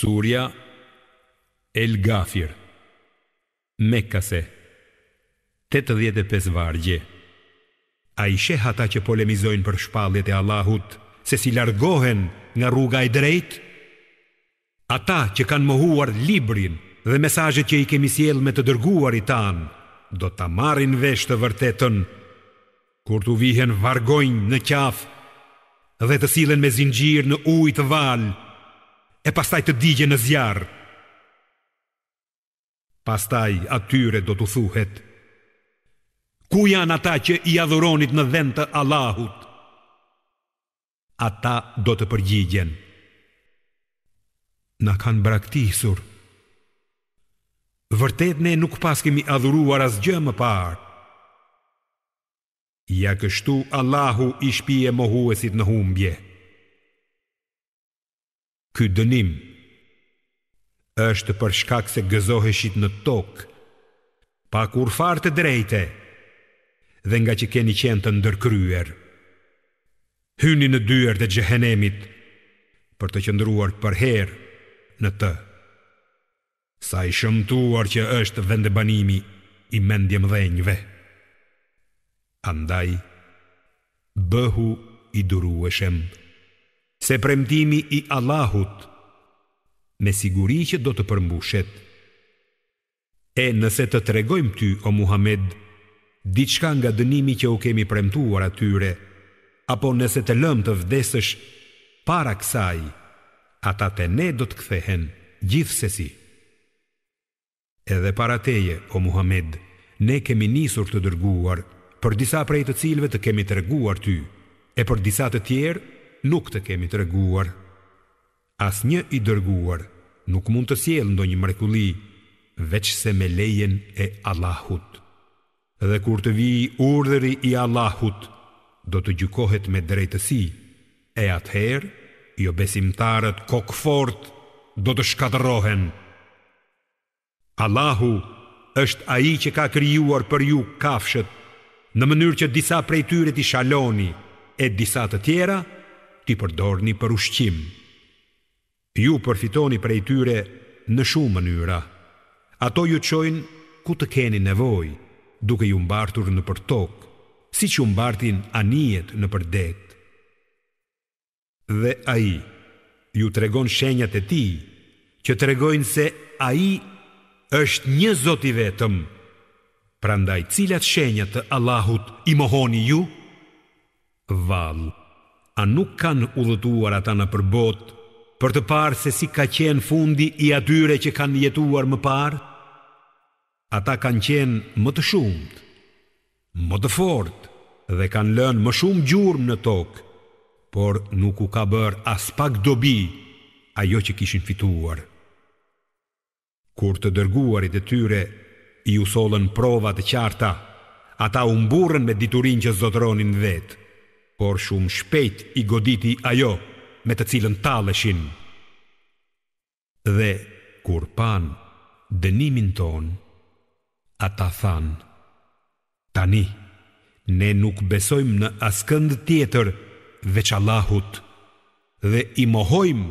Surja El Gafir Mekase 85 vargje A i sheh ata që polemizojnë për shpalljet e Allahut Se si largohen nga rruga e drejt Ata që kanë mohuar librin dhe mesajet që i kemi siel me të dërguar i tanë Do të marin vesh të vërtetën Kur të vihen vargojnë në qaf Dhe të silen me zingjir në ujtë valë e pastaj të digje në zjarë. Pastaj atyre do të thuhet, ku janë ata që i adhuronit në vend të Allahut? Ata do të përgjigjen. Na kanë braktisur. Vërtet ne nuk pas kemi adhuruar asgjë më parë. Ja kështu Allahu i shpije mohuesit në humbje. Ky dënim është për shkak se gëzoheshit në tokë pa kur farë të drejte dhe nga që keni qenë të ndërkryer. Hyni në dyër të gjëhenemit për të qëndruar për herë në të. Sa i shëmtuar që është vendëbanimi i mendjem dhe njëve. Andaj, bëhu i duru e shemë se premtimi i Allahut me siguri që do të përmbushet. E nëse të tregojmë ty, o Muhammed, diçka nga dënimi që u kemi premtuar atyre, apo nëse të lëmë të vdesësh para kësaj, ata të ne do të kthehen gjithsesi. Edhe para teje, o Muhammed, ne kemi nisur të dërguar për disa prej të cilve të kemi të reguar ty, e për disa të tjerë nuk të kemi të reguar. As një i dërguar nuk mund të sjellë ndonjë mrekulli veç se me lejen e Allahut. Dhe kur të vijë urdhri i Allahut, do të gjykohet me drejtësi. E atëher jo besimtarët kokfort do të shkadrohen Allahu është ai që ka krijuar për ju kafshët në mënyrë që disa prej tyre ti shaloni e disa të tjera – ti përdorni për ushqim. Ju përfitoni prej tyre në shumë mënyra. Ato ju qojnë ku të keni nevoj, duke ju mbartur në për tokë, si që mbartin anijet në për detë. Dhe a i, ju të regon shenjat e ti, që të regojnë se a i është një zot i vetëm, pra ndaj cilat shenjat të Allahut i mohoni ju, valë a nuk kanë udhëtuar ata në përbot, për të parë se si ka qenë fundi i atyre që kanë jetuar më parë? Ata kanë qenë më të shumët, më të fortë dhe kanë lënë më shumë gjurëm në tokë, por nuk u ka bërë as pak dobi ajo që kishin fituar. Kur të dërguarit e tyre, i usolën provat e qarta, ata umburën me diturin që zotronin vetë por shumë shpejt i goditi ajo me të cilën talëshin. Dhe kur pan dënimin ton, ata than, tani, ne nuk besojmë në askënd tjetër veç Allahut dhe i mohojmë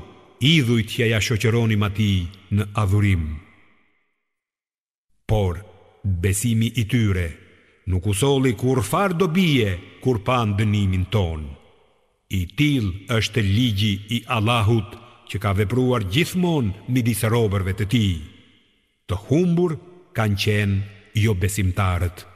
idhujt që ja shoqëronim atij në adhurim. Por besimi i tyre nuk usoli kur far do bije kur pan dënimin ton. I til është ligji i Allahut që ka vepruar gjithmonë midis robërve të tij. Të humbur kanë qenë jo besimtarët.